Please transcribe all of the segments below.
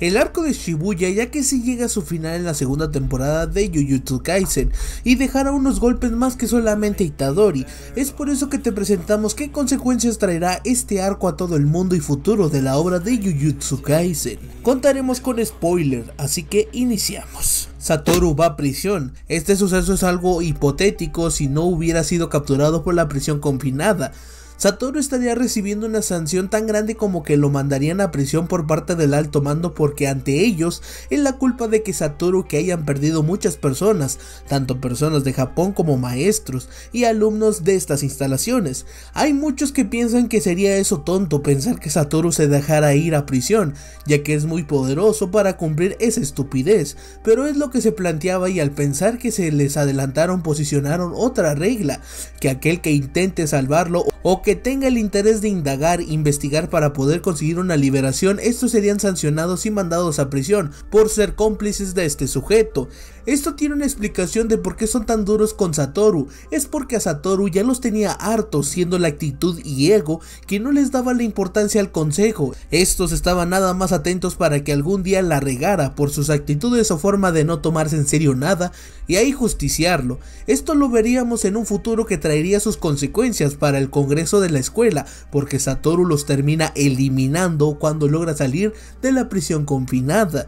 el arco de Shibuya ya que sí llega a su final en la segunda temporada de Jujutsu Kaisen y dejará unos golpes más que solamente Itadori. Es por eso que te presentamos qué consecuencias traerá este arco a todo el mundo y futuro de la obra de Jujutsu Kaisen. Contaremos con spoiler, así que iniciamos. Satoru va a prisión. Este suceso es algo hipotético si no hubiera sido capturado por la prisión confinada. Satoru estaría recibiendo una sanción tan grande como que lo mandarían a prisión por parte del alto mando porque ante ellos es la culpa de que Satoru que hayan perdido muchas personas, tanto personas de Japón como maestros y alumnos de estas instalaciones. Hay muchos que piensan que sería eso tonto pensar que Satoru se dejara ir a prisión, ya que es muy poderoso para cumplir esa estupidez, pero es lo que se planteaba y al pensar que se les adelantaron posicionaron otra regla, que aquel que intente salvarlo o que tenga el interés de indagar, investigar para poder conseguir una liberación, estos serían sancionados y mandados a prisión por ser cómplices de este sujeto. Esto tiene una explicación de por qué son tan duros con Satoru, es porque a Satoru ya los tenía hartos siendo la actitud y ego que no les daba la importancia al consejo, estos estaban nada más atentos para que algún día la regara por sus actitudes o forma de no tomarse en serio nada y ahí justiciarlo, esto lo veríamos en un futuro que traería sus consecuencias para el congreso de la escuela, porque Satoru los termina eliminando cuando logra salir de la prisión confinada.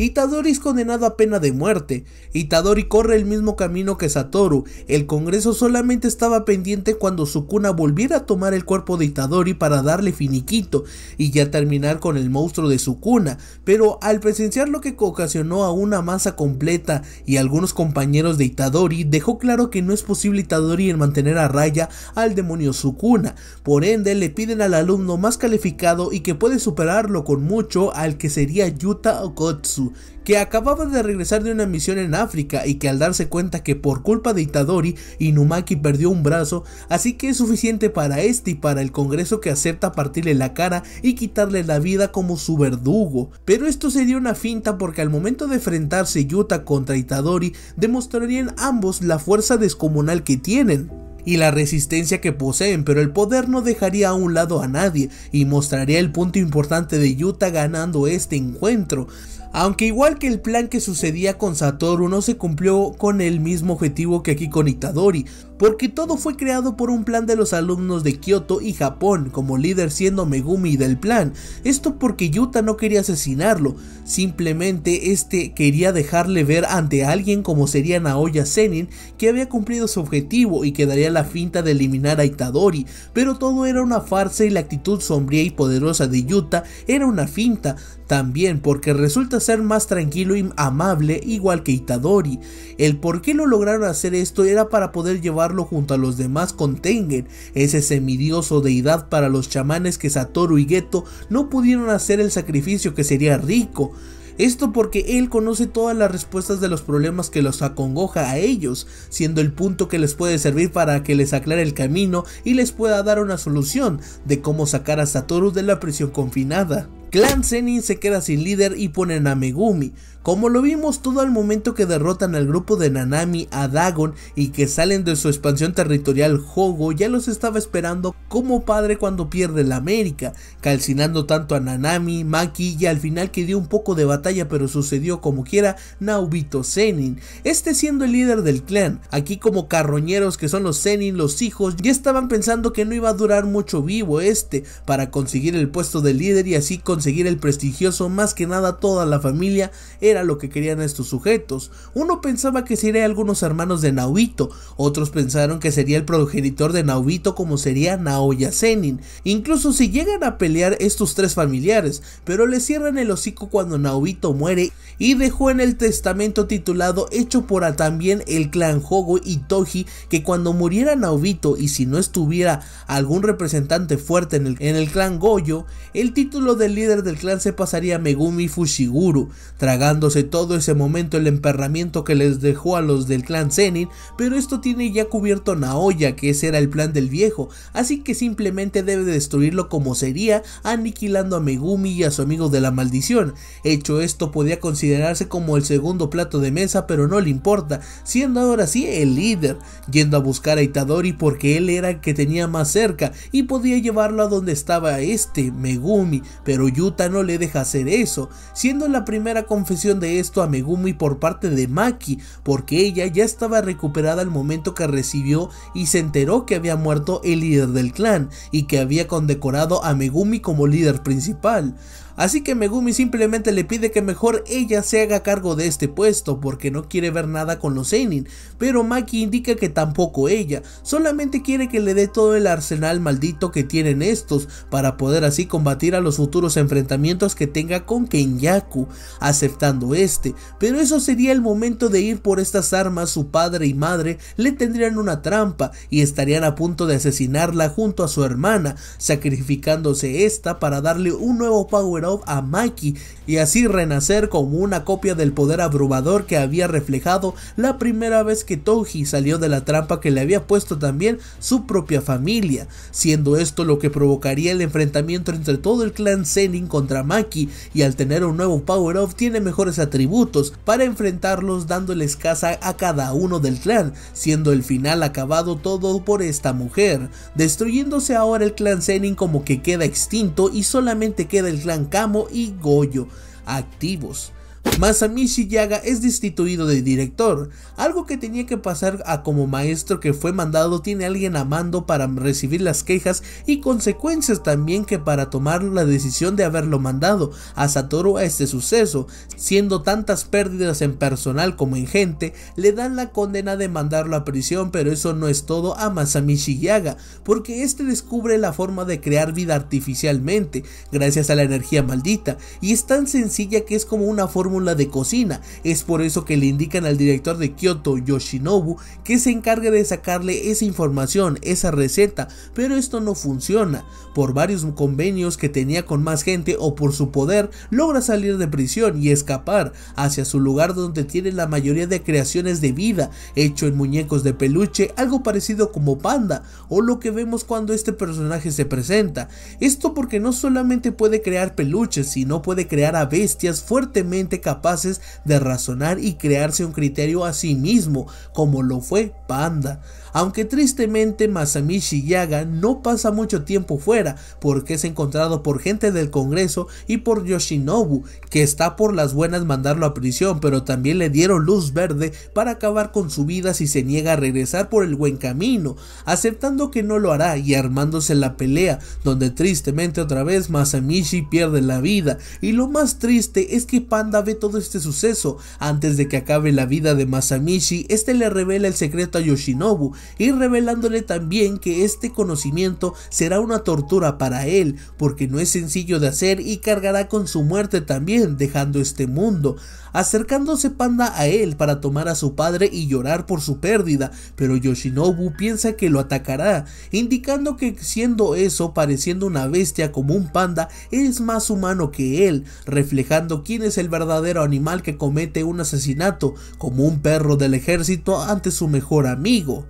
Itadori es condenado a pena de muerte, Itadori corre el mismo camino que Satoru, el Congreso solamente estaba pendiente cuando Sukuna volviera a tomar el cuerpo de Itadori para darle finiquito y ya terminar con el monstruo de Sukuna, pero al presenciar lo que ocasionó a una masa completa y algunos compañeros de Itadori, dejó claro que no es posible Itadori en mantener a raya al demonio Sukuna, por ende le piden al alumno más calificado y que puede superarlo con mucho al que sería Yuta Okotsu, que acababa de regresar de una misión en África y que al darse cuenta que por culpa de Itadori, Inumaki perdió un brazo, así que es suficiente para este y para el Congreso que acepta partirle la cara y quitarle la vida como su verdugo. Pero esto sería una finta porque al momento de enfrentarse Yuta contra Itadori, demostrarían ambos la fuerza descomunal que tienen y la resistencia que poseen, pero el poder no dejaría a un lado a nadie y mostraría el punto importante de Yuta ganando este encuentro. Aunque igual que el plan que sucedía con Satoru no se cumplió con el mismo objetivo que aquí con Itadori, porque todo fue creado por un plan de los alumnos de Kyoto y Japón, como líder siendo Megumi del plan. Esto porque Yuta no quería asesinarlo, simplemente este quería dejarle ver ante alguien como sería Naoya Senin que había cumplido su objetivo y que daría la finta de eliminar a Itadori, pero todo era una farsa y la actitud sombría y poderosa de Yuta era una finta, también porque resulta ser más tranquilo y amable igual que Itadori. El por qué lo lograron hacer esto era para poder llevar junto a los demás con Tengen, ese semidioso deidad para los chamanes que Satoru y Geto no pudieron hacer el sacrificio que sería rico. Esto porque él conoce todas las respuestas de los problemas que los acongoja a ellos, siendo el punto que les puede servir para que les aclare el camino y les pueda dar una solución de cómo sacar a Satoru de la prisión confinada. Clan Zenin se queda sin líder y ponen a Megumi como lo vimos todo al momento que derrotan al grupo de Nanami a Dagon y que salen de su expansión territorial Hogo ya los estaba esperando como padre cuando pierde la América, calcinando tanto a Nanami, Maki y al final que dio un poco de batalla pero sucedió como quiera Naubito Zenin, este siendo el líder del clan, aquí como carroñeros que son los Zenin los hijos ya estaban pensando que no iba a durar mucho vivo este para conseguir el puesto de líder y así conseguir el prestigioso más que nada toda la familia era lo que querían estos sujetos. Uno pensaba que sería algunos hermanos de Naobito, otros pensaron que sería el progenitor de Naobito como sería Naoya Senin. Incluso si llegan a pelear estos tres familiares, pero le cierran el hocico cuando Naobito muere y dejó en el testamento titulado hecho por también el clan Hogo y Toji que cuando muriera Naobito y si no estuviera algún representante fuerte en el, clan Goyo, el título del líder del clan se pasaría a Megumi Fushiguro, tragando todo ese momento el emperramiento que les dejó a los del clan Zenin, pero esto tiene ya cubierto Naoya, que ese era el plan del viejo, así que simplemente debe destruirlo como sería, aniquilando a Megumi y a su amigo de la maldición. Hecho esto, podía considerarse como el segundo plato de mesa, pero no le importa, siendo ahora sí el líder, yendo a buscar a Itadori porque él era el que tenía más cerca y podía llevarlo a donde estaba este, Megumi, pero Yuta no le deja hacer eso, siendo la primera confesión de esto a Megumi por parte de Maki, porque ella ya estaba recuperada al momento que recibió y se enteró que había muerto el líder del clan y que había condecorado a Megumi como líder principal. Así que Megumi simplemente le pide que mejor ella se haga cargo de este puesto porque no quiere ver nada con los Enin... pero Maki indica que tampoco ella, solamente quiere que le dé todo el arsenal maldito que tienen estos para poder así combatir a los futuros enfrentamientos que tenga con Kenyaku, aceptando este, pero eso sería el momento de ir por estas armas, su padre y madre le tendrían una trampa y estarían a punto de asesinarla junto a su hermana, sacrificándose esta para darle un nuevo power a Maki y así renacer como una copia del poder abrumador que había reflejado la primera vez que Touji salió de la trampa que le había puesto también su propia familia, siendo esto lo que provocaría el enfrentamiento entre todo el clan Zenin contra Maki y al tener un nuevo power-up tiene mejores atributos para enfrentarlos dándoles caza a cada uno del clan, siendo el final acabado todo por esta mujer, destruyéndose ahora el clan Zenin como que queda extinto y solamente queda el clan K y Goyo activos. Masamichi Yaga es destituido de director, algo que tenía que pasar a como maestro que fue mandado tiene alguien a mando para recibir las quejas y consecuencias también que para tomar la decisión de haberlo mandado a Satoru a este suceso, siendo tantas pérdidas en personal como en gente, le dan la condena de mandarlo a prisión pero eso no es todo a Masamichi Yaga, porque este descubre la forma de crear vida artificialmente, gracias a la energía maldita, y es tan sencilla que es como una forma fórmula de cocina. Es por eso que le indican al director de Kyoto, Yoshinobu, que se encargue de sacarle esa información, esa receta, pero esto no funciona. Por varios convenios que tenía con más gente o por su poder, logra salir de prisión y escapar hacia su lugar donde tiene la mayoría de creaciones de vida, hecho en muñecos de peluche, algo parecido como panda, o lo que vemos cuando este personaje se presenta. Esto porque no solamente puede crear peluches, sino puede crear a bestias fuertemente capaces de razonar y crearse un criterio a sí mismo, como lo fue Panda. Aunque tristemente Masamichi Yaga no pasa mucho tiempo fuera porque es encontrado por gente del Congreso y por Yoshinobu, que está por las buenas mandarlo a prisión, pero también le dieron luz verde para acabar con su vida si se niega a regresar por el buen camino, aceptando que no lo hará y armándose la pelea, donde tristemente otra vez Masamichi pierde la vida. Y lo más triste es que Panda ve todo este suceso. Antes de que acabe la vida de Masamichi, este le revela el secreto a Yoshinobu, y revelándole también que este conocimiento será una tortura para él, porque no es sencillo de hacer y cargará con su muerte también, dejando este mundo. Acercándose Panda a él para tomar a su padre y llorar por su pérdida, pero Yoshinobu piensa que lo atacará, indicando que siendo eso, pareciendo una bestia como un panda, es más humano que él, reflejando quién es el verdadero animal que comete un asesinato, como un perro del ejército ante su mejor amigo.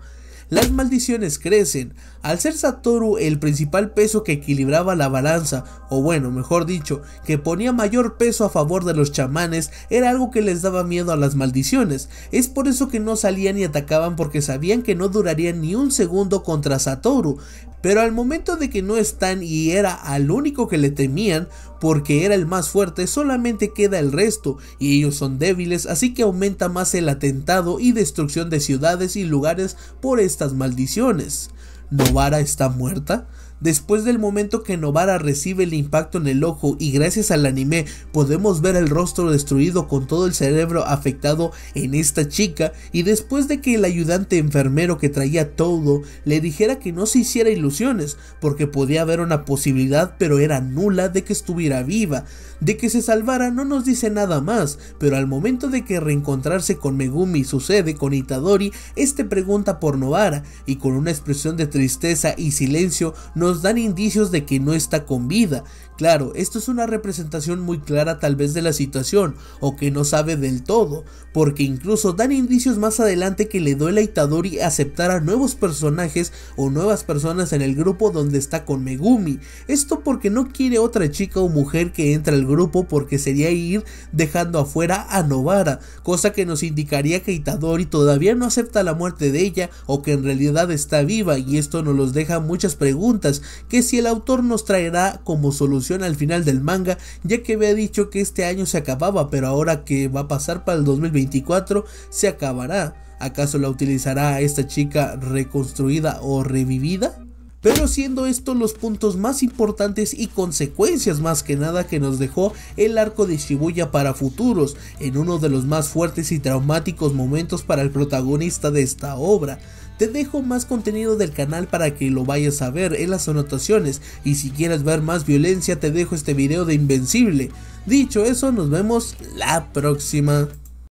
Las maldiciones crecen al ser Satoru el principal peso que equilibraba la balanza, o bueno, mejor dicho, que ponía mayor peso a favor de los chamanes, era algo que les daba miedo a las maldiciones. Es por eso que no salían y atacaban porque sabían que no durarían ni un segundo contra Satoru. Pero al momento de que no están y era al único que le temían, porque era el más fuerte, solamente queda el resto, y ellos son débiles, así que aumenta más el atentado y destrucción de ciudades y lugares por estas maldiciones. Novara está muerta? Después del momento que Novara recibe el impacto en el ojo y gracias al anime podemos ver el rostro destruido con todo el cerebro afectado en esta chica y después de que el ayudante enfermero que traía todo le dijera que no se hiciera ilusiones porque podía haber una posibilidad pero era nula de que estuviera viva, de que se salvara no nos dice nada más, pero al momento de que reencontrarse con Megumi sucede con Itadori, este pregunta por Novara y con una expresión de tristeza y silencio nos dan indicios de que no está con vida. Claro, esto es una representación muy clara tal vez de la situación, o que no sabe del todo, porque incluso dan indicios más adelante que le duele a Itadori aceptar a nuevos personajes o nuevas personas en el grupo donde está con Megumi. Esto porque no quiere otra chica o mujer que entre al grupo porque sería ir dejando afuera a Novara, cosa que nos indicaría que Itadori todavía no acepta la muerte de ella o que en realidad está viva y esto nos los deja muchas preguntas que si el autor nos traerá como solución al final del manga ya que había dicho que este año se acababa pero ahora que va a pasar para el 2024 se acabará. ¿Acaso la utilizará esta chica reconstruida o revivida? pero siendo estos los puntos más importantes y consecuencias más que nada que nos dejó el arco de Shibuya para futuros, en uno de los más fuertes y traumáticos momentos para el protagonista de esta obra. Te dejo más contenido del canal para que lo vayas a ver en las anotaciones y si quieres ver más violencia te dejo este video de Invencible. Dicho eso, nos vemos la próxima.